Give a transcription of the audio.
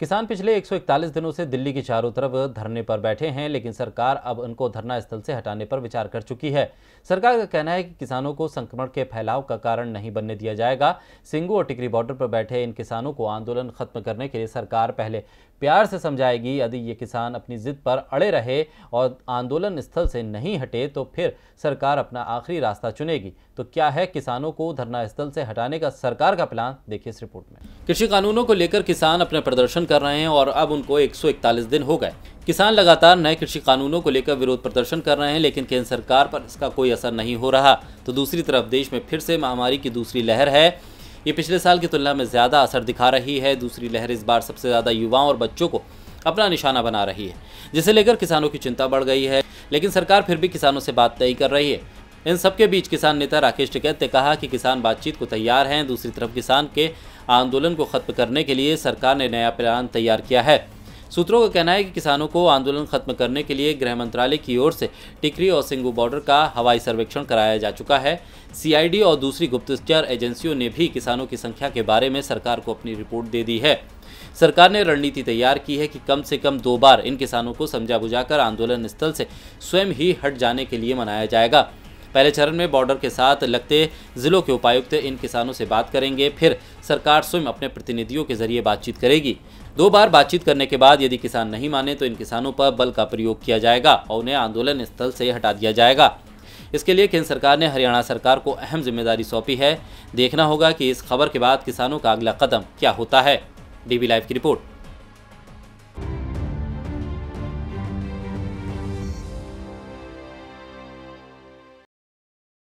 किसान पिछले 141 दिनों से दिल्ली की चारों तरफ धरने पर बैठे हैं लेकिन सरकार अब उनको धरना स्थल से हटाने पर विचार कर चुकी है सरकार का कहना है कि किसानों को संक्रमण के फैलाव का कारण नहीं बनने दिया जाएगा सिंगू और टिकरी बॉर्डर पर बैठे इन किसानों को आंदोलन खत्म करने के लिए सरकार पहले प्यार से समझाएगी यदि ये किसान अपनी ज़िद पर अड़े रहे और आंदोलन स्थल से नहीं हटे तो फिर सरकार अपना आखिरी रास्ता चुनेगी तो क्या है किसानों को धरना स्थल से हटाने का सरकार का प्लान देखिए इस रिपोर्ट में कृषि कानूनों को लेकर किसान अपने प्रदर्शन कर रहे हैं और अब उनको एक दिन हो गए किसान लगातार नए कृषि कानूनों को लेकर विरोध प्रदर्शन कर रहे हैं लेकिन केंद्र सरकार पर इसका कोई असर नहीं हो रहा तो दूसरी तरफ देश में फिर से महामारी की दूसरी लहर है ये पिछले साल की तुलना में ज़्यादा असर दिखा रही है दूसरी लहर इस बार सबसे ज़्यादा युवाओं और बच्चों को अपना निशाना बना रही है जिसे लेकर किसानों की चिंता बढ़ गई है लेकिन सरकार फिर भी किसानों से बात तय कर रही है इन सबके बीच किसान नेता राकेश टिकैत ने कहा कि किसान बातचीत को तैयार हैं दूसरी तरफ किसान के आंदोलन को खत्म करने के लिए सरकार ने नया प्लान तैयार किया है सूत्रों का कहना है कि किसानों को आंदोलन खत्म करने के लिए गृह मंत्रालय की ओर से टिकरी और सिंगू बॉर्डर का हवाई सर्वेक्षण कराया जा चुका है सीआईडी और दूसरी गुप्तचर एजेंसियों ने भी किसानों की संख्या के बारे में सरकार को अपनी रिपोर्ट दे दी है सरकार ने रणनीति तैयार की है कि कम से कम दो बार इन किसानों को समझा बुझाकर आंदोलन स्थल से स्वयं ही हट जाने के लिए मनाया जाएगा पहले चरण में बॉर्डर के साथ लगते जिलों के उपायुक्त इन किसानों से बात करेंगे फिर सरकार स्वयं अपने प्रतिनिधियों के जरिए बातचीत करेगी दो बार बातचीत करने के बाद यदि किसान नहीं माने तो इन किसानों पर बल का प्रयोग किया जाएगा और उन्हें आंदोलन स्थल से हटा दिया जाएगा इसके लिए केंद्र सरकार ने हरियाणा सरकार को अहम जिम्मेदारी सौंपी है देखना होगा कि इस खबर के बाद किसानों का अगला कदम क्या होता है डीबी लाइव की रिपोर्ट